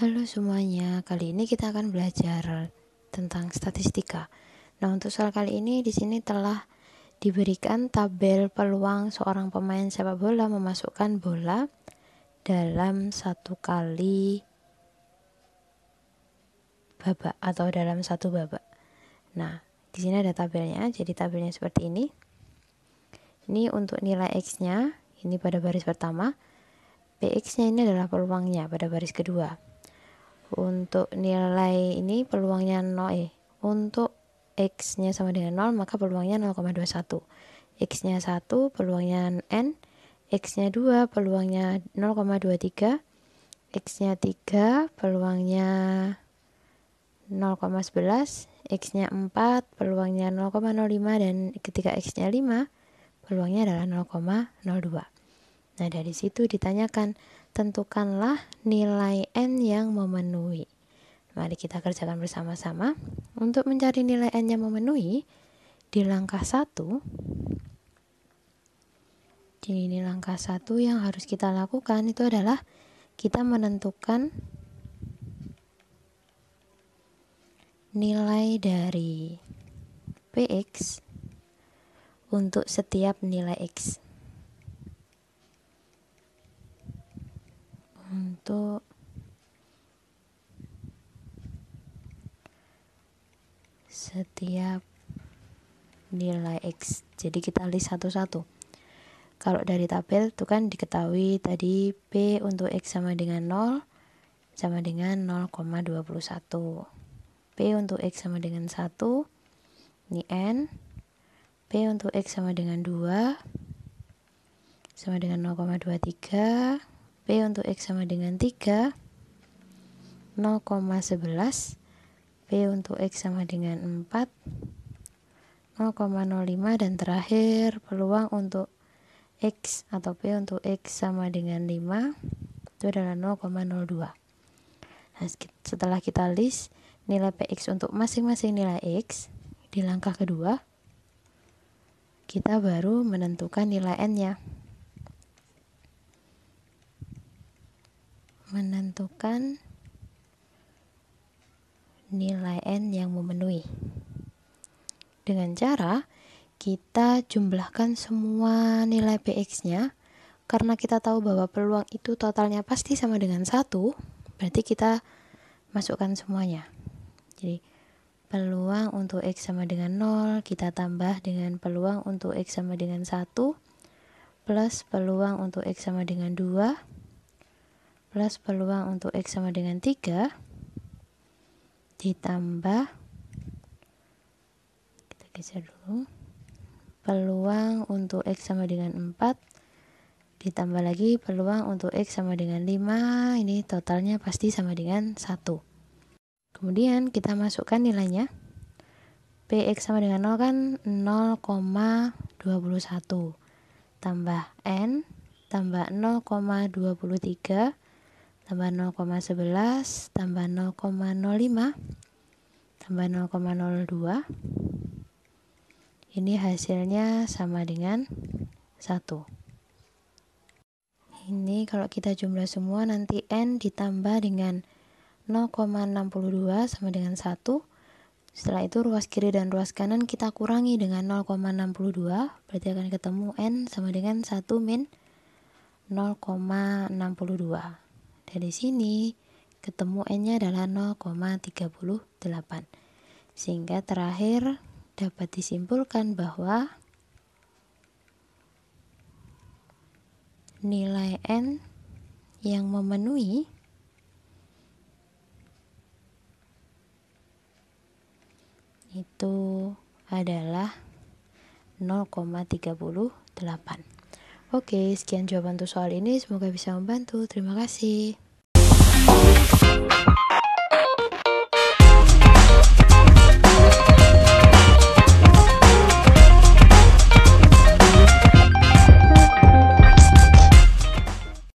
Halo semuanya, kali ini kita akan belajar tentang statistika. Nah, untuk soal kali ini di sini telah diberikan tabel peluang seorang pemain sepak bola memasukkan bola dalam satu kali babak atau dalam satu babak. Nah, di sini ada tabelnya. Jadi tabelnya seperti ini. Ini untuk nilai x-nya, ini pada baris pertama. Px-nya ini adalah peluangnya pada baris kedua untuk nilai ini peluangnya 0 eh untuk x-nya sama dengan 0 maka peluangnya 0,21 x-nya 1 peluangnya n x-nya 2 peluangnya 0,23 x-nya 3 peluangnya 0,11 x-nya 4 peluangnya 0,05 dan ketika x-nya 5 peluangnya adalah 0,02 nah dari situ ditanyakan tentukanlah nilai N yang memenuhi. Mari kita kerjakan bersama-sama. Untuk mencari nilai N yang memenuhi, di langkah 1, jadi ini langkah 1 yang harus kita lakukan itu adalah kita menentukan nilai dari PX untuk setiap nilai X. itu setiap nilai X. Jadi kita list satu-satu. Kalau dari tabel itu kan diketahui tadi P untuk X sama dengan 0 sama dengan 0,21. P untuk X sama dengan 1, ini N. P untuk X sama dengan 2, sama dengan 0,23. P untuk X sama dengan 3 0,11 P untuk X sama dengan 4 0,05 dan terakhir peluang untuk X atau P untuk X sama dengan 5 itu adalah 0,02 Nah, setelah kita list nilai PX untuk masing-masing nilai X di langkah kedua, kita baru menentukan nilai N-nya. menentukan nilai N yang memenuhi. Dengan cara kita jumlahkan semua nilai PX-nya karena kita tahu bahwa peluang itu totalnya pasti sama dengan satu, berarti kita masukkan semuanya. Jadi peluang untuk X sama dengan 0 kita tambah dengan peluang untuk X sama dengan 1 plus peluang untuk X sama dengan 2 plus peluang untuk X sama dengan 3 ditambah kita geser dulu peluang untuk X sama dengan 4 ditambah lagi peluang untuk X sama dengan 5 ini totalnya pasti sama dengan 1 kemudian kita masukkan nilainya PX sama dengan 0 kan 0,21 tambah N tambah 0,23 tambah 0,11 tambah 0,05 tambah 0,02 ini hasilnya sama dengan 1 ini kalau kita jumlah semua nanti N ditambah dengan 0,62 sama dengan 1 setelah itu ruas kiri dan ruas kanan kita kurangi dengan 0,62 berarti akan ketemu N sama dengan 1 min 0,62 dari sini, ketemu N-nya adalah 0,38. Sehingga terakhir dapat disimpulkan bahwa nilai N yang memenuhi itu adalah 0,38. Oke, sekian jawaban untuk soal ini. Semoga bisa membantu. Terima kasih.